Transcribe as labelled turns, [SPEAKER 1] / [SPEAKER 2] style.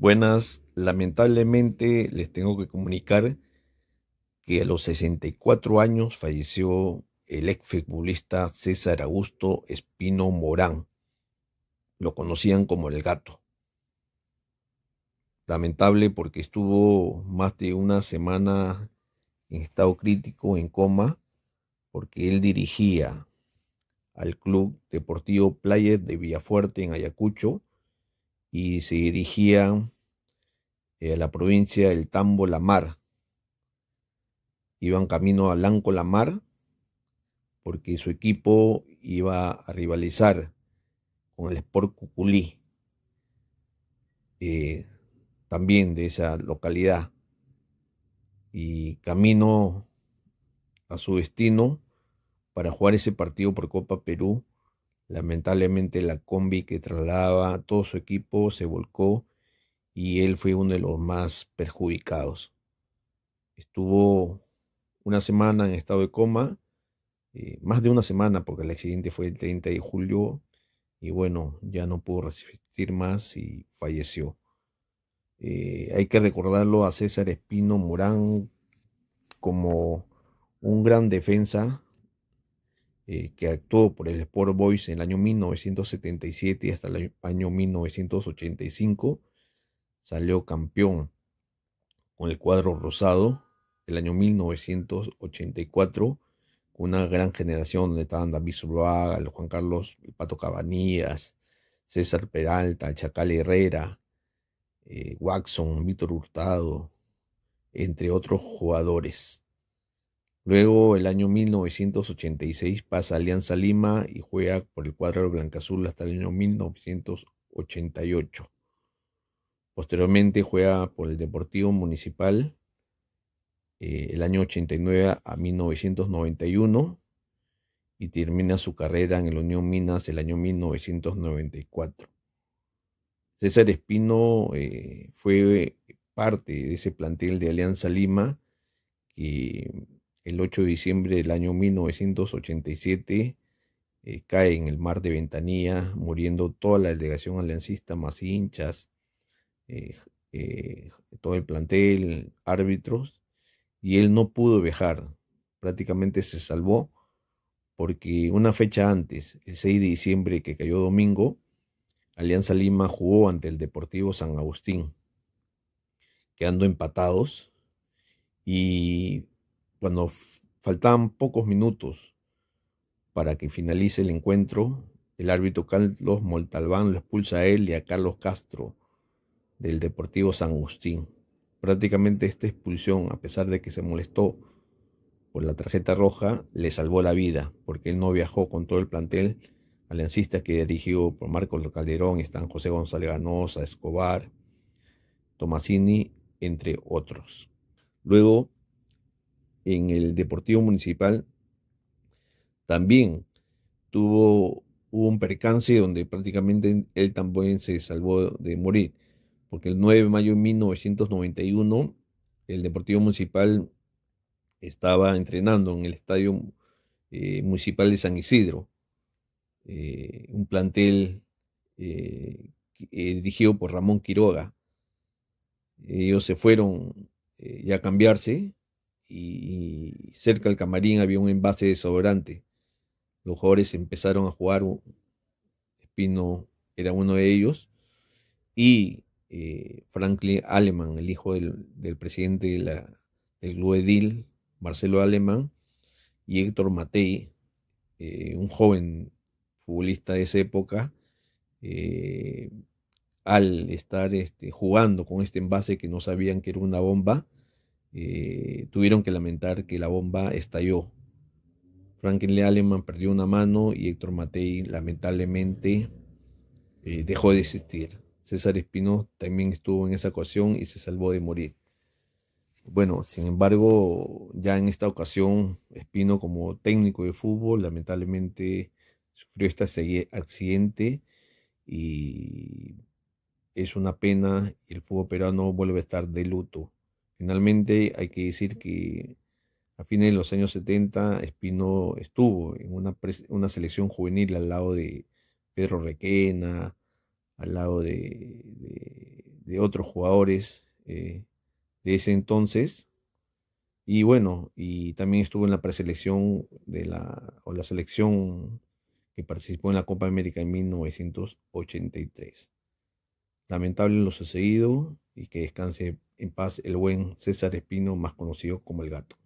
[SPEAKER 1] Buenas, lamentablemente les tengo que comunicar que a los 64 años falleció el ex futbolista César Augusto Espino Morán. Lo conocían como el gato. Lamentable porque estuvo más de una semana en estado crítico, en coma, porque él dirigía al Club Deportivo Playa de Villafuerte en Ayacucho y se dirigían eh, a la provincia del Tambo La Mar. Iban camino a Lanco La Mar porque su equipo iba a rivalizar con el Sport Cuculí, eh, también de esa localidad. Y camino a su destino para jugar ese partido por Copa Perú Lamentablemente la combi que trasladaba todo su equipo se volcó y él fue uno de los más perjudicados. Estuvo una semana en estado de coma, eh, más de una semana porque el accidente fue el 30 de julio y bueno, ya no pudo resistir más y falleció. Eh, hay que recordarlo a César Espino Morán como un gran defensa eh, que actuó por el Sport Boys en el año 1977 hasta el año 1985. Salió campeón con el cuadro rosado el año 1984, con una gran generación donde estaban David Zuluaga, Juan Carlos Pato Cabanías, César Peralta, Chacal Herrera, eh, Waxon, Víctor Hurtado, entre otros jugadores. Luego, el año 1986 pasa a Alianza Lima y juega por el cuadro Azul hasta el año 1988. Posteriormente juega por el Deportivo Municipal eh, el año 89 a 1991 y termina su carrera en el Unión Minas el año 1994. César Espino eh, fue parte de ese plantel de Alianza Lima que el 8 de diciembre del año 1987 eh, cae en el mar de Ventanilla, muriendo toda la delegación aliancista más hinchas, eh, eh, todo el plantel, árbitros, y él no pudo viajar, prácticamente se salvó porque una fecha antes, el 6 de diciembre que cayó domingo, Alianza Lima jugó ante el Deportivo San Agustín, quedando empatados y cuando faltaban pocos minutos para que finalice el encuentro, el árbitro Carlos Moltalbán lo expulsa a él y a Carlos Castro del Deportivo San Agustín. Prácticamente esta expulsión, a pesar de que se molestó por la tarjeta roja, le salvó la vida, porque él no viajó con todo el plantel aliancista que dirigió por Marcos Calderón, están José González Ganosa, Escobar, Tomasini, entre otros. Luego en el Deportivo Municipal también tuvo un percance donde prácticamente él también se salvó de morir, porque el 9 de mayo de 1991 el Deportivo Municipal estaba entrenando en el Estadio eh, Municipal de San Isidro, eh, un plantel eh, dirigido por Ramón Quiroga. Ellos se fueron ya a cambiarse y, cerca del camarín había un envase de desodorante. Los jugadores empezaron a jugar, Espino era uno de ellos, y eh, Franklin Alemán, el hijo del, presidente de del club Edil, Marcelo Alemán, y Héctor Matei, eh, un joven futbolista de esa época, eh, al estar este, jugando con este envase que no sabían que era una bomba, eh, tuvieron que lamentar que la bomba estalló. Franklin lealeman perdió una mano y Héctor Matei lamentablemente eh, dejó de existir. César Espino también estuvo en esa ocasión y se salvó de morir. Bueno, sin embargo, ya en esta ocasión, Espino como técnico de fútbol lamentablemente sufrió este accidente y es una pena el fútbol peruano vuelve a estar de luto. Finalmente hay que decir que a fines de los años 70 Espino estuvo en una, selección juvenil al lado de Pedro Requena, al lado de, otros jugadores eh, de ese entonces. Y bueno, y también estuvo en la preselección de la, o la selección que participó en la Copa América en 1983. Lamentable lo sucedido y que descanse en paz el buen César Espino, más conocido como el gato.